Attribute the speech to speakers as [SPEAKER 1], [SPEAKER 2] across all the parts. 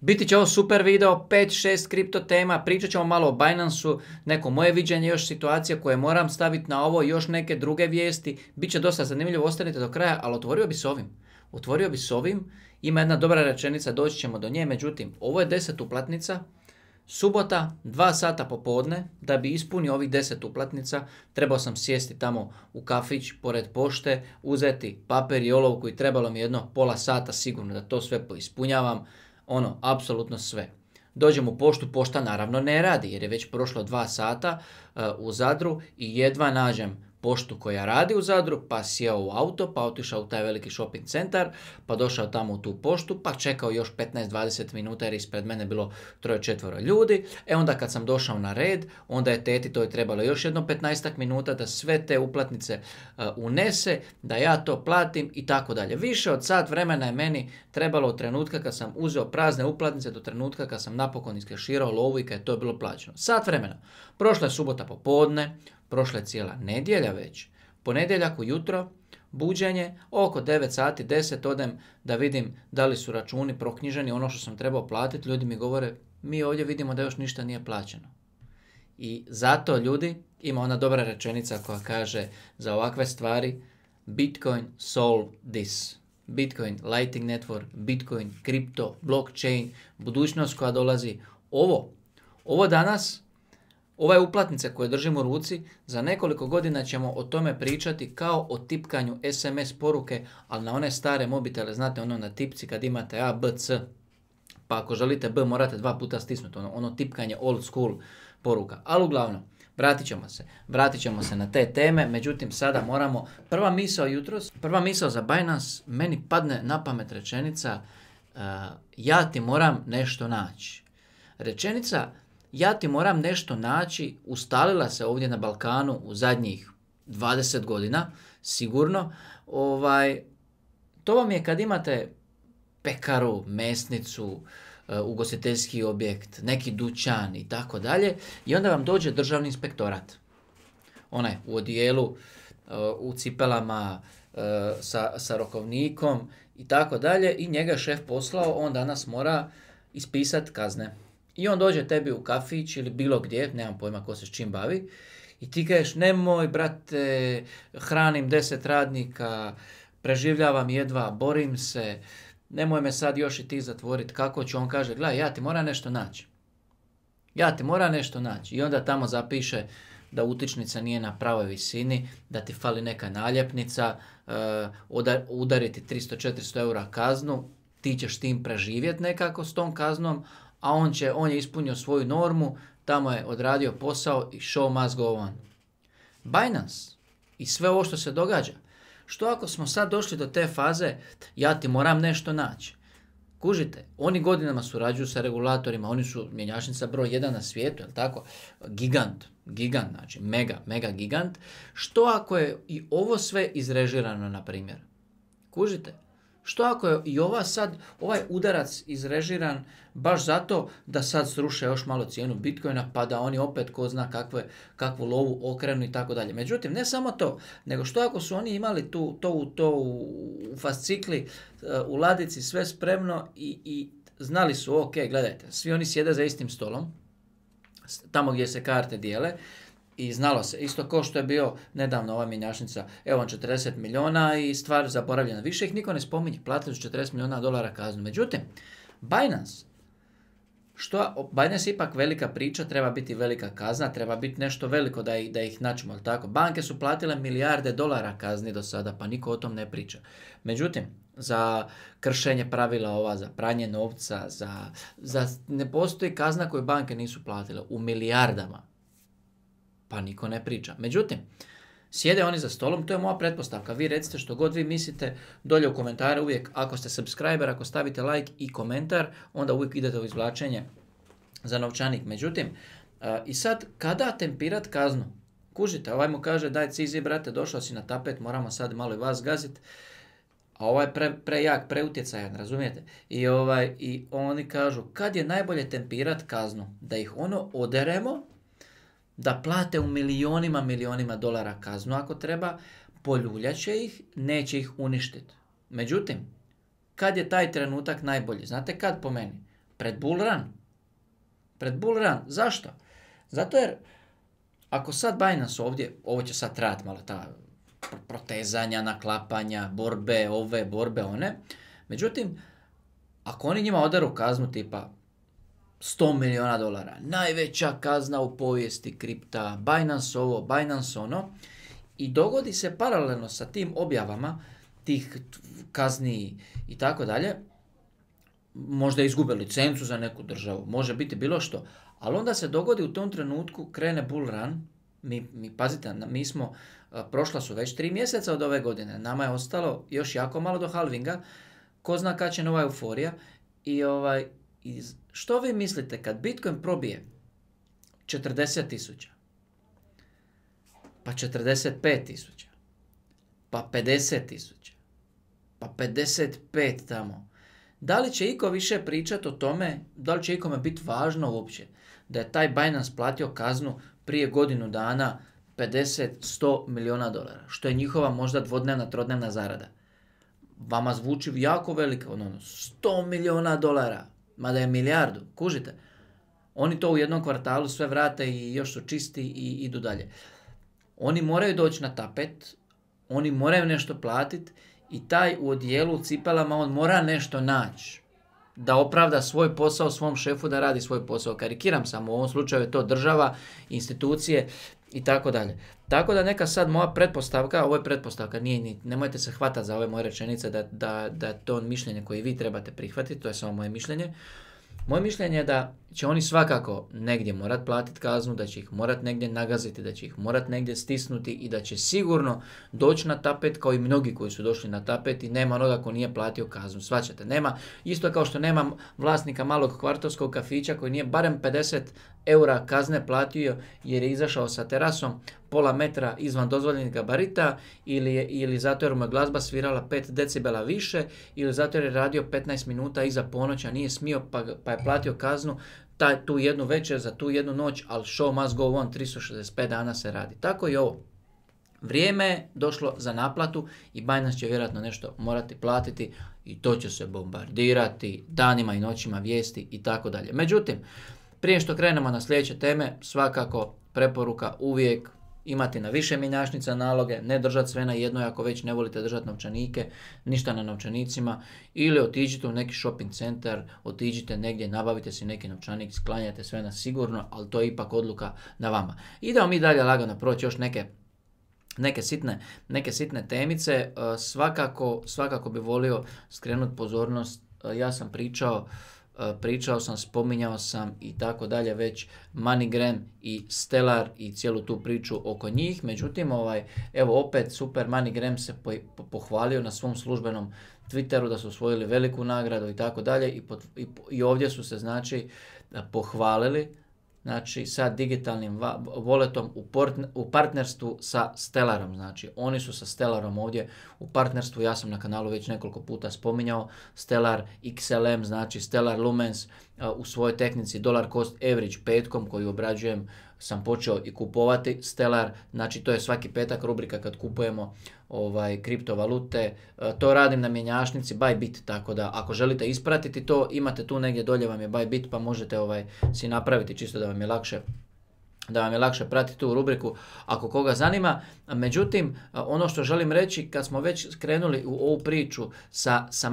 [SPEAKER 1] Biti će ovo super video, 5-6 kripto tema, pričat ćemo malo o binance neko moje viđenje još situacije koje moram staviti na ovo, još neke druge vijesti. Biće dosta zanimljivo, ostanite do kraja, ali otvorio bi s ovim. Otvorio bi s ovim, ima jedna dobra rečenica, doći ćemo do nje, međutim, ovo je 10 uplatnica, Subota, 2 sata popodne, da bi ispunio ovih 10 uplatnica, trebao sam sjesti tamo u kafić pored pošte, uzeti papir i olovku i trebalo mi jedno pola sata sigurno da to sve poispunjavam ono, apsolutno sve. Dođem u poštu, pošta naravno ne radi jer je već prošlo dva sata eh, u Zadru i jedva nađem poštu koja radi u Zadru, pa sjeo u auto, pa otišao u taj veliki shopping centar, pa došao tamo u tu poštu, pa čekao još 15-20 minuta jer ispred mene bilo troje četvoro ljudi. E onda kad sam došao na red, onda je teti to je trebalo još jedno 15 minuta da sve te uplatnice e, unese, da ja to platim i tako dalje. Više od sat vremena je meni trebalo od trenutka kad sam uzeo prazne uplatnice do trenutka kad sam napokon iskeširao lovu i kad je to bilo plaćeno. Sat vremena. Prošla je subota popodne, prošla je cijela nedjelja već, ponedjeljak ujutro, buđenje, oko 9 sati, 10 odem da vidim da li su računi proknjiženi, ono što sam trebao platiti, ljudi mi govore mi ovdje vidimo da još ništa nije plaćeno. I zato ljudi, ima ona dobra rečenica koja kaže za ovakve stvari Bitcoin solve this. Bitcoin, Lighting Network, Bitcoin, kripto, blockchain, budućnost koja dolazi. Ovo, ovo danas Ove uplatnice koje držimo u ruci, za nekoliko godina ćemo o tome pričati kao o tipkanju SMS poruke, ali na one stare mobitele, znate ono na tipci kad imate A, B, C. Pa ako želite B morate dva puta stisnuti, ono, ono tipkanje old school poruka. Ali uglavnom, vratit ćemo se, vratit ćemo se na te teme, međutim sada moramo, prva misao jutros, prva misao za Binance, meni padne na pamet rečenica, e, ja ti moram nešto naći. Rečenica ja ti moram nešto naći, ustalila se ovdje na Balkanu u zadnjih 20 godina, sigurno, ovaj, to vam je kad imate pekaru, mesnicu, e, ugostiteljski objekt, neki dućan i tako dalje i onda vam dođe državni inspektorat. Onaj u odijelu, e, u cipelama, e, sa, sa rokovnikom i tako dalje i njega šef poslao, on danas mora ispisati kazne. I on dođe tebi u kafić ili bilo gdje, nemam pojma ko se s čim bavi, i ti kažeš nemoj brate, hranim deset radnika, preživljavam jedva, borim se, nemoj me sad još i ti zatvoriti, kako ću? On kaže, gledaj, ja ti moram nešto naći. Ja ti moram nešto naći. I onda tamo zapiše da utičnica nije na pravoj visini, da ti fali neka naljepnica, eh, udariti 300-400 eura kaznu, ti ćeš tim preživjeti nekako s tom kaznom, a on, će, on je ispunio svoju normu, tamo je odradio posao i show must go on. Binance i sve ovo što se događa, što ako smo sad došli do te faze, ja ti moram nešto naći. Kužite, oni godinama surađuju sa regulatorima, oni su mjenjačnica broj jedan na svijetu, jel tako? Gigant, gigant, znači mega, mega gigant. Što ako je i ovo sve izrežirano, na primjer? Kužite, što ako je i ova sad, ovaj udarac izrežiran baš zato da sad sruše još malo cijenu Bitcoina pa da oni opet ko zna kakve, kakvu lovu okrenu i tako dalje. Međutim, ne samo to, nego što ako su oni imali tu, to, to u fascikli, e, u ladici sve spremno i, i znali su, ok, gledajte, svi oni sjede za istim stolom, tamo gdje se karte dijele, i znalo se, isto kao što je bio nedavno ova mjenjačnica, evo 40 miliona i stvar zaboravljena, više ih niko ne spominje, platili su 40 miliona dolara kaznu. Međutim, Binance, što, Binance je ipak velika priča, treba biti velika kazna, treba biti nešto veliko da ih, da ih načimo, ali tako? Banke su platile milijarde dolara kazni do sada, pa niko o tom ne priča. Međutim, za kršenje pravila ova, za pranje novca, za, za ne postoji kazna koju banke nisu platile u milijardama. Pa niko ne priča. Međutim, sjede oni za stolom, to je moja pretpostavka. Vi recite što god vi mislite, dolje u komentare uvijek, ako ste subscriber, ako stavite like i komentar, onda uvijek idete u izvlačenje za novčanik. Međutim, i sad, kada tempirat kaznu? Kužite, ovaj mu kaže, daj cizi, brate, došao si na tapet, moramo sad malo i vas gaziti a ovaj pre, prejak, preutjecajan, razumijete? I, ovaj, I oni kažu, kad je najbolje tempirat kaznu? Da ih ono oderemo da plate u milionima, milionima dolara kaznu ako treba, poljuljaće će ih, neće ih uništiti. Međutim, kad je taj trenutak najbolji? Znate kad po meni? Pred bull run. Pred bull run. Zašto? Zato jer ako sad Binance ovdje, ovo će sad trajati malo ta protezanja, naklapanja, borbe, ove, borbe, one. Međutim, ako oni njima odaru kaznu tipa 100 milijuna dolara, najveća kazna u povijesti kripta, Binance ovo, Binance ono. I dogodi se paralelno sa tim objavama tih kazni i tako dalje, možda izgube licencu za neku državu, može biti bilo što, ali onda se dogodi u tom trenutku, krene bull run, mi, mi pazite, mi smo, prošla su već tri mjeseca od ove godine, nama je ostalo još jako malo do halvinga, ko zna kad će nova euforija i ovaj, iz, što vi mislite kad Bitcoin probije 40 tisuća, pa 45 tisuća, pa 50 tisuća, pa 55 tamo, da li će iko više pričati o tome, da li će ikome biti važno uopće da je taj Binance platio kaznu prije godinu dana 50-100 miliona dolara, što je njihova možda dvodnevna, trodnevna zarada. Vama zvuči jako velika, ono, 100 miliona dolara, mada je milijardu, kužite. Oni to u jednom kvartalu sve vrate i još su čisti i idu dalje. Oni moraju doći na tapet, oni moraju nešto platiti i taj u odjelu, u cipelama, on mora nešto naći da opravda svoj posao svom šefu da radi svoj posao. Karikiram samo, u ovom slučaju je to država, institucije, i tako dalje. Tako da neka sad moja pretpostavka, ovo je pretpostavka, nije nemojte se hvatati za ove moje rečenice da, da, da je to mišljenje koje vi trebate prihvatiti, to je samo moje mišljenje. Moje mišljenje je da će znači, oni svakako negdje morat platiti kaznu, da će ih morat negdje nagaziti, da će ih morat negdje stisnuti i da će sigurno doći na tapet kao i mnogi koji su došli na tapet i nema onoga ko nije platio kaznu. Svaćate, nema, isto kao što nema vlasnika malog kvartovskog kafića koji nije barem 50 eura kazne platio jer je izašao sa terasom pola metra izvan dozvoljenih gabarita ili, je, ili zato jer mu je glazba svirala 5 decibela više ili zato jer je radio 15 minuta iza ponoća, nije smio pa, pa je platio kaznu tu jednu večer, za tu jednu noć, ali show must go on, 365 dana se radi. Tako i ovo. Vrijeme je došlo za naplatu i Binance će vjerojatno nešto morati platiti i to će se bombardirati danima i noćima vijesti i tako dalje. Međutim, prije što krenemo na sljedeće teme, svakako preporuka uvijek imati na više minjašnica naloge, ne držati sve na jednoj ako već ne volite držati novčanike, ništa na novčanicima ili otiđite u neki shopping centar, otiđite negdje, nabavite si neki novčanik, sklanjate sve na sigurno, ali to je ipak odluka na vama. Idemo mi dalje lagano proći još neke neke sitne, neke sitne temice, e, svakako, svakako bi volio skrenuti pozornost, e, ja sam pričao E, pričao sam, spominjao sam i tako dalje već MoneyGram i Stellar i cijelu tu priču oko njih. Međutim, ovaj, evo opet super MoneyGram se po, pohvalio na svom službenom Twitteru da su osvojili veliku nagradu i tako dalje i, i ovdje su se znači e, pohvalili znači sa digitalnim voletom u, partnerstvu sa Stellarom. Znači oni su sa Stellarom ovdje u partnerstvu, ja sam na kanalu već nekoliko puta spominjao, Stellar XLM, znači Stellar Lumens e, u svojoj tehnici Dollar Cost Average petkom koju obrađujem sam počeo i kupovati Stellar, znači to je svaki petak rubrika kad kupujemo ovaj, kriptovalute. E, to radim na mjenjačnici Bybit, tako da ako želite ispratiti to, imate tu negdje dolje vam je Bybit pa možete ovaj, si napraviti čisto da vam je lakše da vam je lakše pratiti tu rubriku ako koga zanima. Međutim, ono što želim reći, kad smo već krenuli u ovu priču sa, sa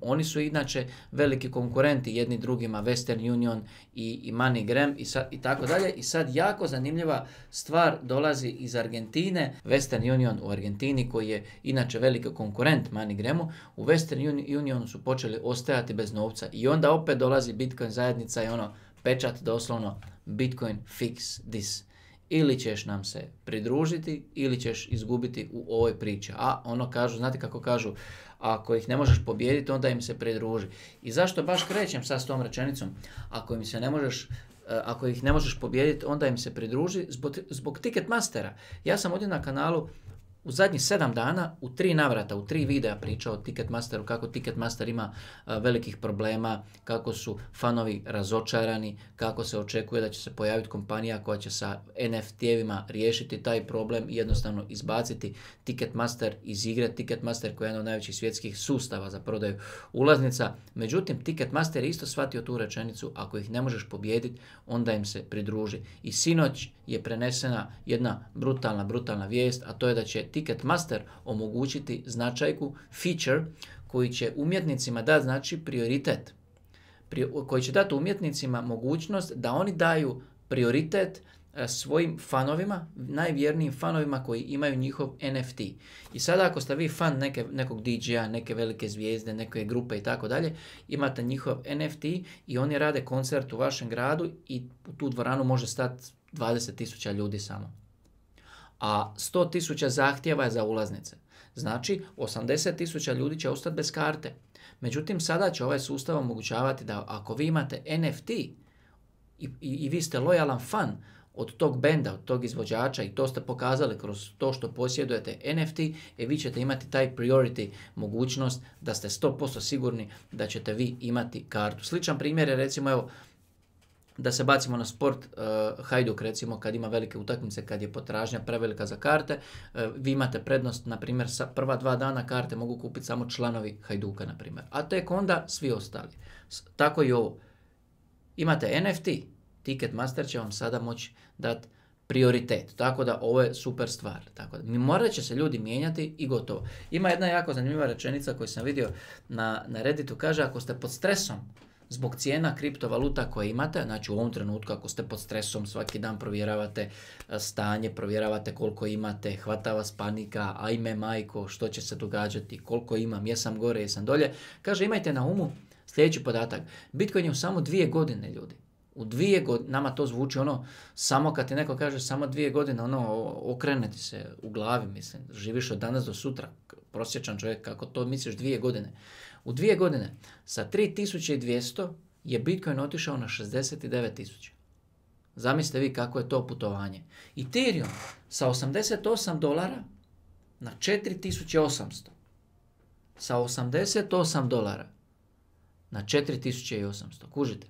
[SPEAKER 1] oni su inače veliki konkurenti jedni drugima, Western Union i, i Grem i, i tako dalje. I sad jako zanimljiva stvar dolazi iz Argentine. Western Union u Argentini, koji je inače veliki konkurent Mani u Western Union su počeli ostajati bez novca. I onda opet dolazi Bitcoin zajednica i ono, pečat doslovno Bitcoin fix this. Ili ćeš nam se pridružiti ili ćeš izgubiti u ovoj priči. A ono kažu, znate kako kažu, ako ih ne možeš pobijediti onda im se pridruži. I zašto baš krećem sad s tom rečenicom? Ako im se ne možeš eh, ako ih ne možeš pobijediti, onda im se pridruži zbog, zbog Ticketmastera. Ja sam ovdje na kanalu u zadnjih sedam dana u tri navrata, u tri videa pričao o Ticketmasteru, kako Ticketmaster ima velikih problema, kako su fanovi razočarani, kako se očekuje da će se pojaviti kompanija koja će sa NFT-evima riješiti taj problem i jednostavno izbaciti Ticketmaster iz igre. Ticketmaster koji je jedan od najvećih svjetskih sustava za prodaju ulaznica. Međutim, Ticketmaster je isto shvatio tu rečenicu, ako ih ne možeš pobijediti, onda im se pridruži. I sinoć je prenesena jedna brutalna, brutalna vijest, a to je da će Ticketmaster omogućiti značajku feature koji će umjetnicima dati znači prioritet. Koji će dati umjetnicima mogućnost da oni daju prioritet e, svojim fanovima, najvjernijim fanovima koji imaju njihov NFT. I sada ako ste vi fan neke, nekog DJ-a, neke velike zvijezde, neke grupe i tako dalje, imate njihov NFT i oni rade koncert u vašem gradu i u tu dvoranu može stati 20.000 ljudi samo a 100 tisuća zahtjeva je za ulaznice. Znači, 80 tisuća ljudi će ostati bez karte. Međutim, sada će ovaj sustav omogućavati da ako vi imate NFT i, i, vi ste lojalan fan od tog benda, od tog izvođača i to ste pokazali kroz to što posjedujete NFT, e vi ćete imati taj priority mogućnost da ste 100% sigurni da ćete vi imati kartu. Sličan primjer je recimo evo da se bacimo na sport, uh, Hajduk recimo kad ima velike utakmice, kad je potražnja prevelika za karte, eh, vi imate prednost, na primjer, sa prva dva dana karte mogu kupiti samo članovi Hajduka, na primjer, a tek onda svi ostali. tako i ovo. Imate NFT, Ticketmaster će vam sada moći dati prioritet. Tako da ovo je super stvar. Tako da, morat će se ljudi mijenjati i gotovo. Ima jedna jako zanimljiva rečenica koju sam vidio na, na Redditu, kaže ako ste pod stresom, zbog cijena kriptovaluta koje imate, znači u ovom trenutku ako ste pod stresom svaki dan provjeravate e, stanje, provjeravate koliko imate, hvata vas panika, ajme majko, što će se događati, koliko imam, jesam gore, jesam dolje. Kaže imajte na umu sljedeći podatak, Bitcoin je u samo dvije godine ljudi. U dvije godine, nama to zvuči ono, samo kad ti neko kaže samo dvije godine, ono, okrene ti se u glavi, mislim, živiš od danas do sutra, prosječan čovjek, kako to misliš dvije godine. U dvije godine sa 3200 je Bitcoin otišao na 69.000. Zamislite vi kako je to putovanje. Ethereum sa 88 dolara na 4800. Sa 88 dolara na 4800. Kužite?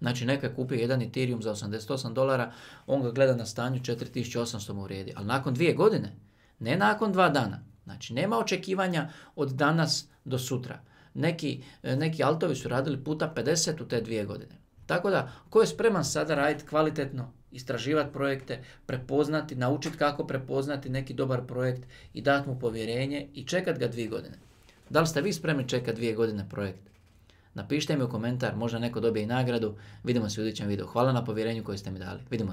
[SPEAKER 1] Znači neka je kupio jedan Ethereum za 88 dolara, on ga gleda na stanju 4800 mu vrijedi. Ali nakon dvije godine, ne nakon dva dana. Znači nema očekivanja od danas do sutra neki, e, neki altovi su radili puta 50 u te dvije godine. Tako da, ko je spreman sada raditi kvalitetno, istraživati projekte, prepoznati, naučiti kako prepoznati neki dobar projekt i dati mu povjerenje i čekati ga dvije godine. Da li ste vi spremni čekati dvije godine projekt? Napišite mi u komentar, možda neko dobije i nagradu. Vidimo se u idućem videu. Hvala na povjerenju koje ste mi dali. Vidimo se.